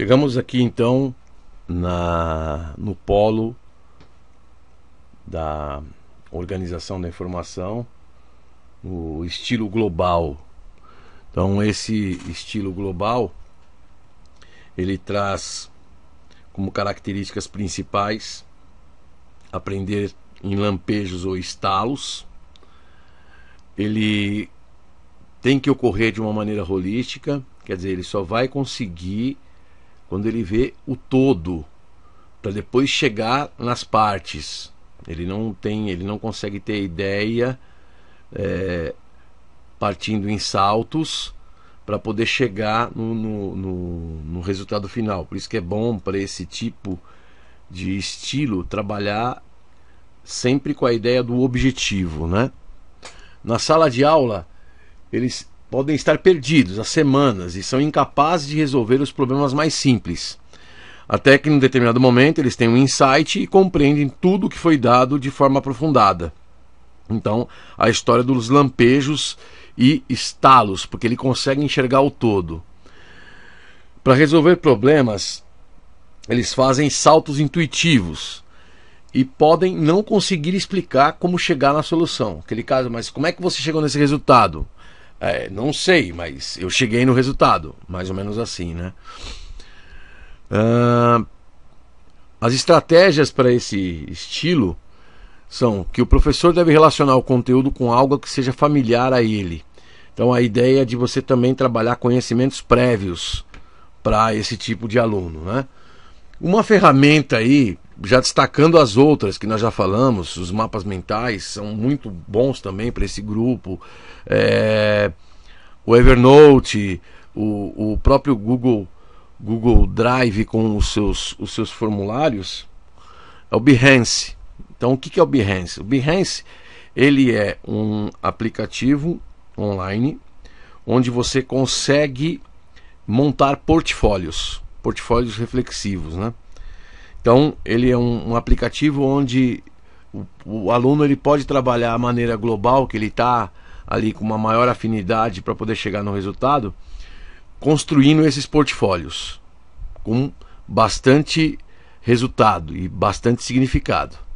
Chegamos aqui então na, no polo da organização da informação, o estilo global. Então esse estilo global ele traz como características principais aprender em lampejos ou estalos. Ele tem que ocorrer de uma maneira holística, quer dizer, ele só vai conseguir quando ele vê o todo, para depois chegar nas partes. Ele não tem, ele não consegue ter ideia é, partindo em saltos para poder chegar no, no, no, no, resultado final. Por isso que é bom para esse tipo de estilo trabalhar sempre com a ideia do objetivo, né? Na sala de aula eles podem estar perdidos há semanas e são incapazes de resolver os problemas mais simples. Até que, em um determinado momento, eles têm um insight e compreendem tudo o que foi dado de forma aprofundada. Então, a história dos lampejos e estalos, porque ele consegue enxergar o todo. Para resolver problemas, eles fazem saltos intuitivos e podem não conseguir explicar como chegar na solução. Aquele caso, mas como é que você chegou nesse resultado? É, não sei, mas eu cheguei no resultado. Mais ou menos assim, né? Uh, as estratégias para esse estilo são que o professor deve relacionar o conteúdo com algo que seja familiar a ele. Então a ideia é de você também trabalhar conhecimentos prévios para esse tipo de aluno, né? Uma ferramenta aí já destacando as outras que nós já falamos, os mapas mentais são muito bons também para esse grupo. É, o Evernote, o, o próprio Google, Google Drive com os seus, os seus formulários, é o Behance. Então, o que é o Behance? O Behance ele é um aplicativo online onde você consegue montar portfólios, portfólios reflexivos, né? Então, ele é um, um aplicativo onde o, o, aluno ele pode trabalhar a maneira global, que ele está ali com uma maior afinidade para poder chegar no resultado, construindo esses portfólios com bastante resultado e bastante significado.